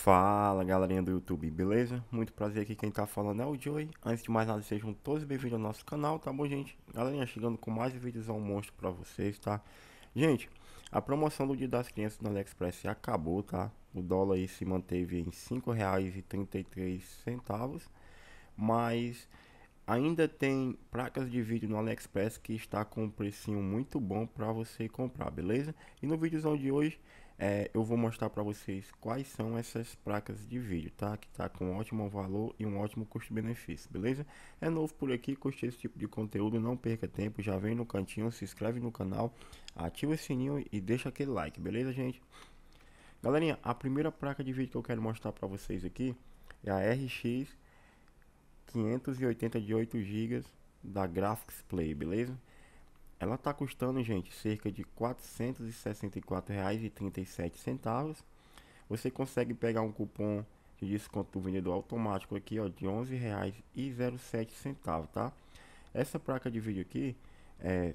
Fala galerinha do YouTube, beleza? Muito prazer aqui, quem tá falando é o Joey Antes de mais nada, sejam todos bem-vindos ao nosso canal, tá bom gente? Galerinha, chegando com mais vídeos ao monstro pra vocês, tá? Gente, a promoção do Dia das Crianças no AliExpress acabou, tá? O dólar aí se manteve em R$ 5,33 Mas ainda tem placas de vídeo no AliExpress que está com um precinho muito bom pra você comprar, beleza? E no vídeozão de hoje é, eu vou mostrar para vocês quais são essas placas de vídeo, tá? Que tá com um ótimo valor e um ótimo custo-benefício, beleza? É novo por aqui, curte esse tipo de conteúdo, não perca tempo, já vem no cantinho, se inscreve no canal, ativa o sininho e deixa aquele like, beleza, gente? Galerinha, a primeira placa de vídeo que eu quero mostrar para vocês aqui é a RX 588 de GB da Graphics Play, beleza? Ela está custando, gente, cerca de R$ 464,37. Você consegue pegar um cupom de desconto do vendedor automático aqui, ó, de R$ 11,07, tá? Essa placa de vídeo aqui, é,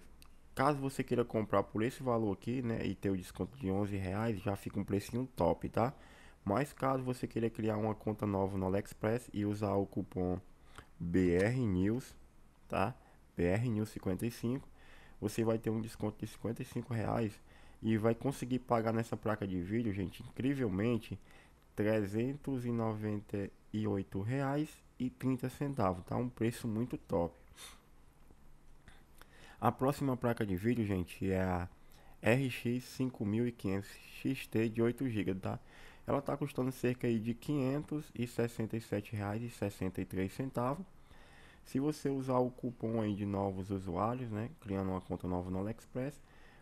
caso você queira comprar por esse valor aqui, né, e ter o desconto de R$ reais, já fica um precinho top, tá? Mas caso você queira criar uma conta nova no AliExpress e usar o cupom BRNews, tá? BRNews55, você vai ter um desconto de 55 reais e vai conseguir pagar nessa placa de vídeo, gente, incrivelmente 398 reais e 30 centavos, tá? Um preço muito top. A próxima placa de vídeo, gente, é a RX 5500 XT de 8 GB, tá? Ela tá custando cerca aí de 63 centavos se você usar o cupom aí de novos usuários, né, criando uma conta nova no AliExpress,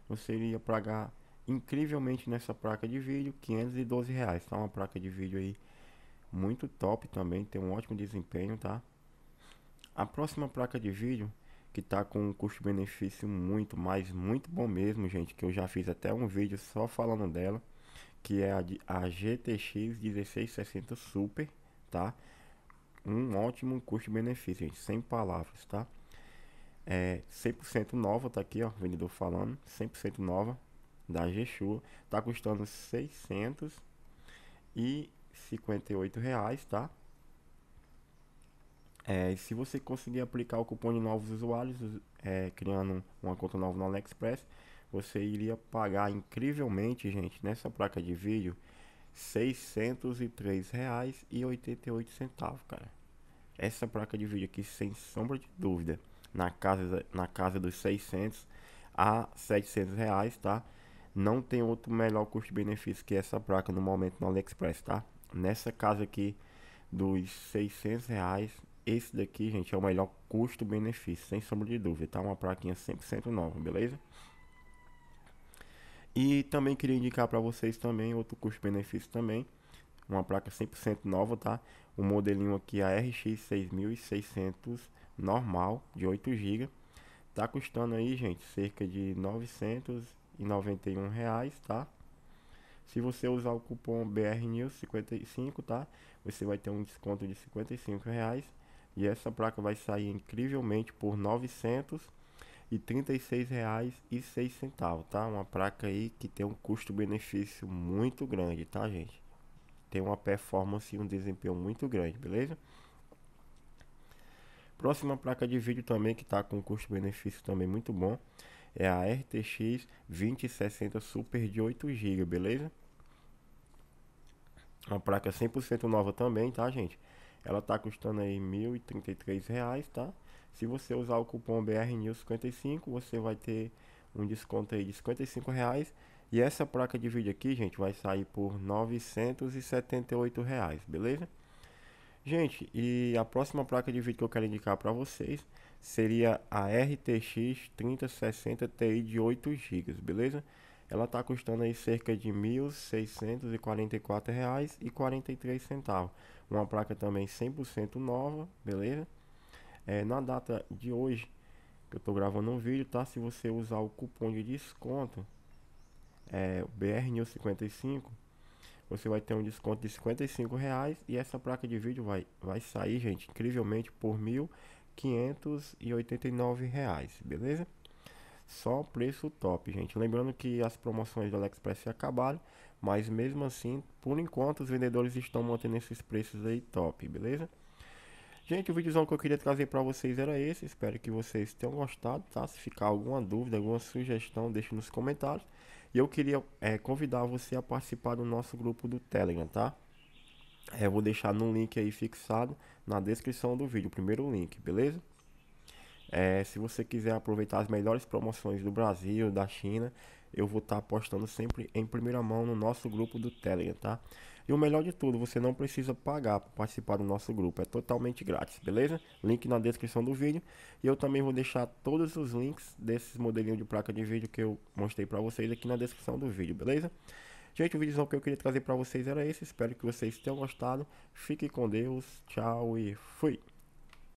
você iria pagar incrivelmente nessa placa de vídeo 512 reais. Tá uma placa de vídeo aí muito top também, tem um ótimo desempenho, tá? A próxima placa de vídeo que tá com um custo-benefício muito, mas muito bom mesmo, gente, que eu já fiz até um vídeo só falando dela, que é a, a GTX 1660 Super, tá? um ótimo custo-benefício, gente, sem palavras, tá? É 100% nova, tá aqui, ó, vendedor falando, 100% nova da Gexua, tá custando 658 reais, tá? É, se você conseguir aplicar o cupom de novos usuários, é, criando uma conta nova no AliExpress, você iria pagar incrivelmente, gente, nessa placa de vídeo, 603,88, cara. Essa placa de vídeo aqui, sem sombra de dúvida, na casa, na casa dos 600 a 700 reais, tá? Não tem outro melhor custo-benefício que essa placa no momento no AliExpress, tá? Nessa casa aqui dos 600 reais, esse daqui, gente, é o melhor custo-benefício, sem sombra de dúvida, tá? Uma plaquinha 100% nova, beleza? E também queria indicar para vocês também outro custo-benefício também, uma placa 100% nova, tá? O modelinho aqui a RX 6600 normal de 8 GB, tá custando aí, gente, cerca de 991 reais, tá? Se você usar o cupom BRNews55, tá? Você vai ter um desconto de R$ reais. E essa placa vai sair incrivelmente por 900 e R$ 36,06, tá? Uma placa aí que tem um custo-benefício muito grande, tá, gente? Tem uma performance e um desempenho muito grande, beleza? Próxima placa de vídeo também que tá com custo-benefício também muito bom é a RTX 2060 Super de 8 GB, beleza? Uma placa 100% nova também, tá, gente? Ela tá custando aí R$ 1.033, tá? Se você usar o cupom BRNews55, você vai ter um desconto aí de 55 reais. E essa placa de vídeo aqui, gente, vai sair por 978 reais, beleza? Gente, e a próxima placa de vídeo que eu quero indicar para vocês seria a RTX 3060 Ti de 8 GB, beleza? Ela está custando aí cerca de R$ 1.644,43. Uma placa também 100% nova, beleza? É, na data de hoje, que eu estou gravando um vídeo, tá? Se você usar o cupom de desconto, é, 55 você vai ter um desconto de 55 reais e essa placa de vídeo vai, vai sair, gente, incrivelmente por R$ reais beleza? Só preço top, gente. Lembrando que as promoções do AliExpress acabaram, mas mesmo assim, por enquanto os vendedores estão mantendo esses preços aí top, beleza? Gente, o vídeozão que eu queria trazer para vocês era esse. Espero que vocês tenham gostado, tá? Se ficar alguma dúvida, alguma sugestão, deixe nos comentários. E eu queria é, convidar você a participar do nosso grupo do Telegram, tá? É, vou deixar no link aí fixado na descrição do vídeo, o primeiro link, beleza? É, se você quiser aproveitar as melhores promoções do Brasil, da China, eu vou estar tá postando sempre em primeira mão no nosso grupo do Telegram, tá? E o melhor de tudo, você não precisa pagar para participar do nosso grupo, é totalmente grátis, beleza? Link na descrição do vídeo. E eu também vou deixar todos os links desses modelinhos de placa de vídeo que eu mostrei para vocês aqui na descrição do vídeo, beleza? Gente, o vídeo que eu queria trazer para vocês era esse, espero que vocês tenham gostado. Fique com Deus, tchau e fui!